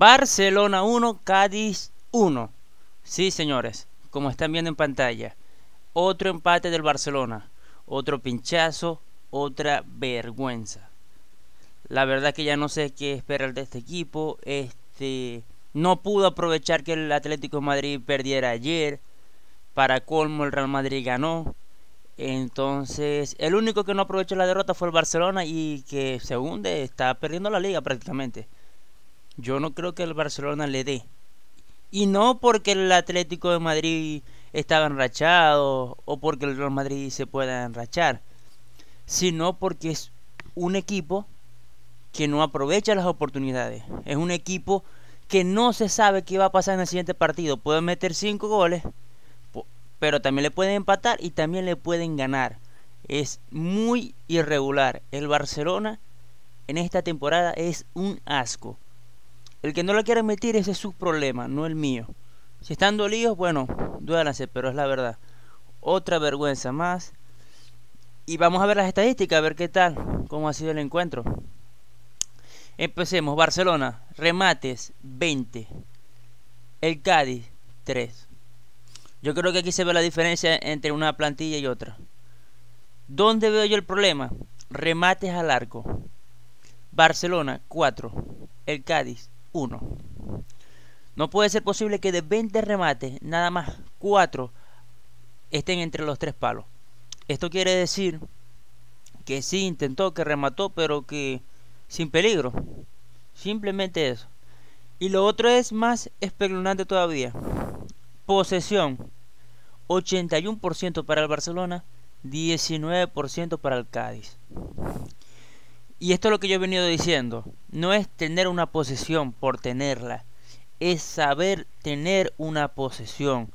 Barcelona 1, Cádiz 1. Sí, señores, como están viendo en pantalla. Otro empate del Barcelona. Otro pinchazo, otra vergüenza. La verdad que ya no sé qué esperar de este equipo. Este no pudo aprovechar que el Atlético de Madrid perdiera ayer. Para colmo el Real Madrid ganó. Entonces, el único que no aprovechó la derrota fue el Barcelona y que se hunde, está perdiendo la liga prácticamente yo no creo que el Barcelona le dé. Y no porque el Atlético de Madrid estaba enrachado o porque el Real Madrid se pueda enrachar, sino porque es un equipo que no aprovecha las oportunidades. Es un equipo que no se sabe qué va a pasar en el siguiente partido. Puede meter cinco goles, pero también le pueden empatar y también le pueden ganar. Es muy irregular. El Barcelona en esta temporada es un asco. El que no la quiera admitir, ese es su problema, no el mío. Si están dolidos, bueno, duélanse, pero es la verdad. Otra vergüenza más. Y vamos a ver las estadísticas, a ver qué tal, cómo ha sido el encuentro. Empecemos, Barcelona, remates 20. El Cádiz 3. Yo creo que aquí se ve la diferencia entre una plantilla y otra. ¿Dónde veo yo el problema? Remates al arco. Barcelona 4. El Cádiz 1. No puede ser posible que de 20 remates, nada más 4 estén entre los tres palos. Esto quiere decir que sí intentó, que remató, pero que sin peligro. Simplemente eso. Y lo otro es más espeluznante todavía. Posesión. 81% para el Barcelona, 19% para el Cádiz. Y esto es lo que yo he venido diciendo no es tener una posesión por tenerla, es saber tener una posesión.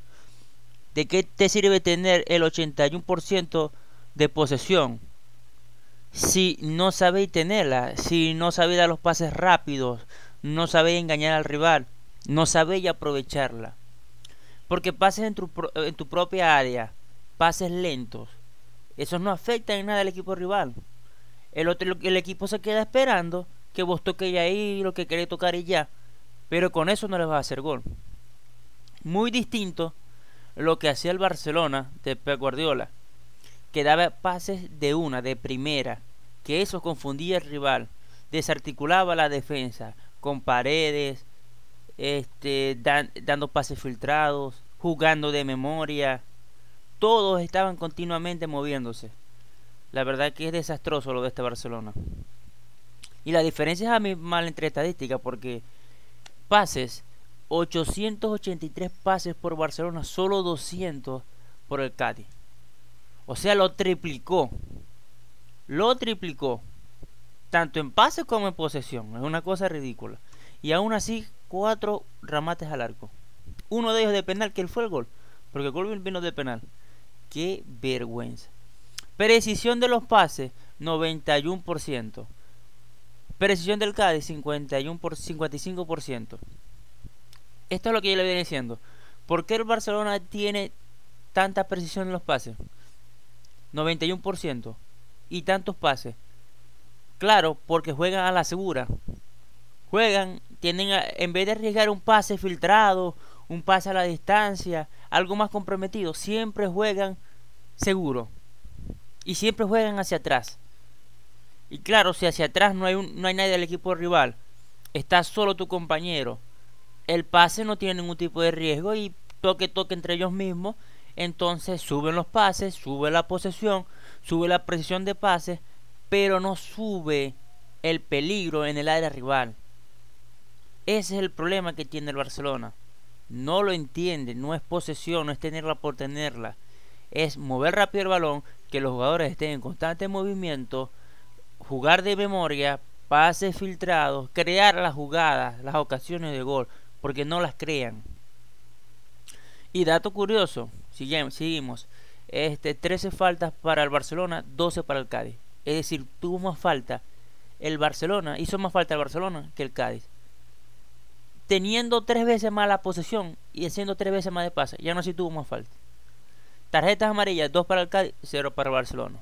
¿De qué te sirve tener el 81% de posesión? Si no sabéis tenerla, si no sabéis dar los pases rápidos, no sabéis engañar al rival, no sabéis aprovecharla. Porque pases en tu, propia área, pases lentos, Eso no afecta en nada al equipo rival. El, otro, el equipo se queda esperando que vos toquéis ahí lo que queréis tocar y ya. Pero con eso no les va a hacer gol. Muy distinto lo que hacía el Barcelona de Pep Guardiola, que daba pases de una, de primera, que eso confundía al rival, desarticulaba la defensa con paredes, este, dando pases filtrados, jugando de memoria. Todos estaban continuamente moviéndose. La verdad que es desastroso lo de este Barcelona. Y la diferencia es a mí mal entre estadísticas porque pases, 883 pases por Barcelona, solo 200 por el Cádiz. O sea, lo triplicó. Lo triplicó. Tanto en pases como en posesión. Es una cosa ridícula. Y aún así, cuatro ramates al arco. Uno de ellos de penal, que él fue el gol. Porque el vino de penal. Qué vergüenza. Precisión de los pases, 91%. Precisión del Cádiz 51 por 55%. Esto es lo que yo le viene diciendo. ¿Por qué el Barcelona tiene tanta precisión en los pases? 91% y tantos pases. Claro, porque juegan a la segura. Juegan, tienen en vez de arriesgar un pase filtrado, un pase a la distancia, algo más comprometido, siempre juegan seguro y siempre juegan hacia atrás. Y claro, si hacia atrás no hay, no hay nadie del equipo rival, está solo tu compañero, el pase no tiene ningún tipo de riesgo y toque, toque entre ellos mismos, entonces suben los pases, sube la posesión, sube la precisión de pases, pero no sube el peligro en el área rival. Ese es el problema que tiene el Barcelona. No lo entiende, no es posesión, no es tenerla por tenerla. Es mover rápido el balón, que los jugadores estén en constante movimiento, jugar de memoria, pases filtrados, crear las jugadas, las ocasiones de gol, porque no las crean. Y dato curioso, seguimos. Este, 13 faltas para el Barcelona, 12 para el Cádiz. Es decir, tuvo más falta el Barcelona, hizo más falta el Barcelona que el Cádiz. Teniendo tres veces más la posesión y haciendo tres veces más de pases, ya no si tuvo más falta. Tarjetas amarillas, 2 para el Cádiz, 0 para el Barcelona.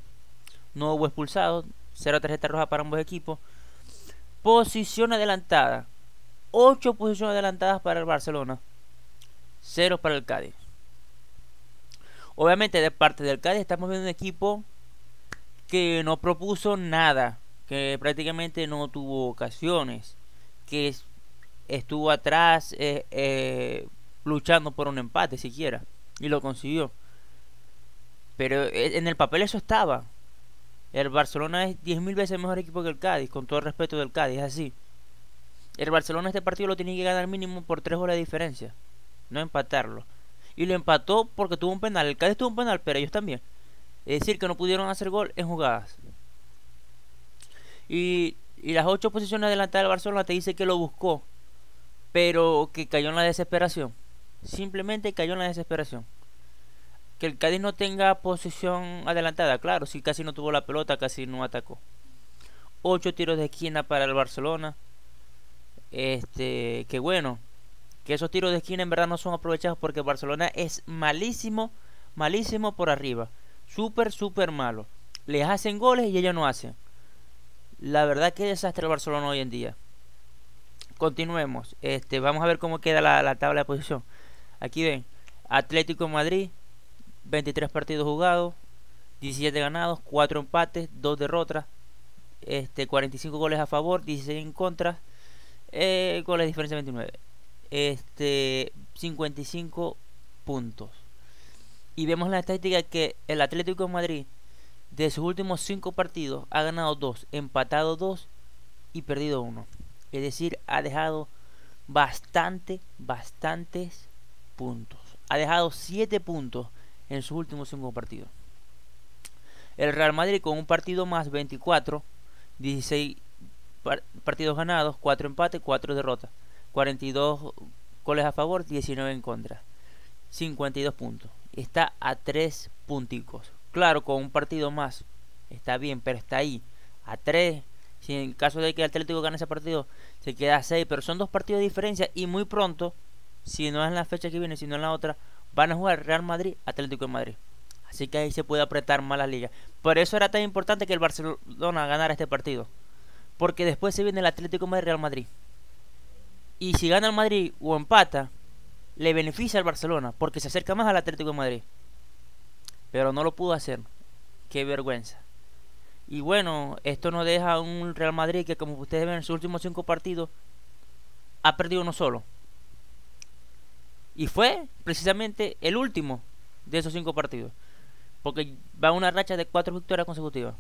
No hubo expulsados, 0 tarjeta roja para ambos equipos. Posición adelantada. 8 posiciones adelantadas para el Barcelona. 0 para el Cádiz. Obviamente de parte del Cádiz estamos viendo un equipo que no propuso nada, que prácticamente no tuvo ocasiones, que estuvo atrás eh, eh, luchando por un empate siquiera y lo consiguió. Pero eh, en el papel eso estaba. El Barcelona es 10.000 veces mejor equipo que el Cádiz, con todo el respeto del Cádiz, es así. El Barcelona este partido lo tiene que ganar mínimo por 3 goles de diferencia, no empatarlo. Y lo empató porque tuvo un penal, el Cádiz tuvo un penal, pero ellos también. Es decir, que no pudieron hacer gol en jugadas. Y, y las 8 posiciones adelantadas del Barcelona te dice que lo buscó, pero que cayó en la desesperación. Simplemente cayó en la desesperación que el Cádiz no tenga posición adelantada, claro, si casi no tuvo la pelota, casi no atacó. Ocho tiros de esquina para el Barcelona. Este, que bueno, que esos tiros de esquina en verdad no son aprovechados porque Barcelona es malísimo, malísimo por arriba. Súper, súper malo. Les hacen goles y ellos no hacen. La verdad que desastre el Barcelona hoy en día. Continuemos. Este, vamos a ver cómo queda la, la tabla de posición. Aquí ven. Atlético Madrid 23 partidos jugados, 17 ganados, 4 empates, 2 derrotas, este, 45 goles a favor, 16 en contra, eh, goles de diferencia 29, este, 55 puntos. Y vemos la estadística que el Atlético de Madrid de sus últimos 5 partidos ha ganado 2, empatado 2 y perdido 1. Es decir, ha dejado bastante, bastantes puntos. Ha dejado 7 puntos en sus últimos cinco partidos. El Real Madrid con un partido más 24, 16 partidos ganados, 4 empates, 4 derrotas, 42 goles a favor, 19 en contra, 52 puntos. Está a 3 punticos. Claro, con un partido más está bien, pero está ahí, a 3. Si en caso de que el Atlético gane ese partido, se queda a 6, pero son dos partidos de diferencia y muy pronto, si no es la fecha que viene, sino en la otra, van a jugar Real Madrid, Atlético de Madrid. Así que ahí se puede apretar más la liga. Por eso era tan importante que el Barcelona ganara este partido. Porque después se viene el Atlético de Madrid Real Madrid. Y si gana el Madrid o empata, le beneficia al Barcelona. Porque se acerca más al Atlético de Madrid. Pero no lo pudo hacer. Qué vergüenza. Y bueno, esto no deja un Real Madrid que como ustedes ven en sus últimos cinco partidos ha perdido uno solo. Y fue precisamente el último de esos cinco partidos. Porque va una racha de cuatro victorias consecutivas.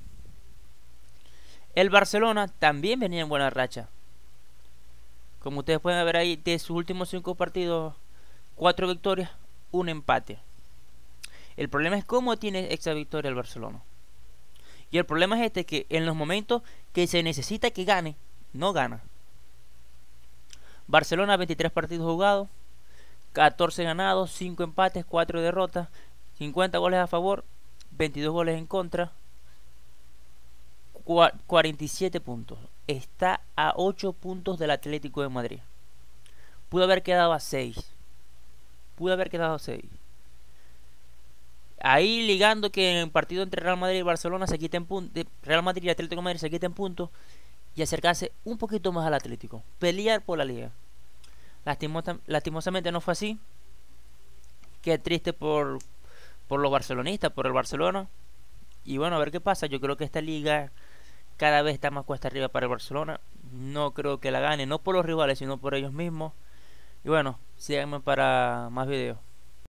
El Barcelona también venía en buena racha. Como ustedes pueden ver ahí, de sus últimos cinco partidos, cuatro victorias, un empate. El problema es cómo tiene esa victoria el Barcelona. Y el problema es este, que en los momentos que se necesita que gane, no gana. Barcelona 23 partidos jugados, 14 ganados, 5 empates, 4 derrotas, 50 goles a favor, 22 goles en contra, 47 puntos. Está a 8 puntos del Atlético de Madrid. Pudo haber quedado a 6. Pudo haber quedado a 6. Ahí ligando que en el partido entre Real Madrid y Barcelona se quiten puntos. Real Madrid y Atlético de Madrid se quiten puntos. Y acercarse un poquito más al Atlético. Pelear por la liga lastimosamente no fue así. Qué triste por, por los barcelonistas, por el Barcelona. Y bueno, a ver qué pasa. Yo creo que esta liga cada vez está más cuesta arriba para el Barcelona. No creo que la gane, no por los rivales, sino por ellos mismos. Y bueno, síganme para más videos.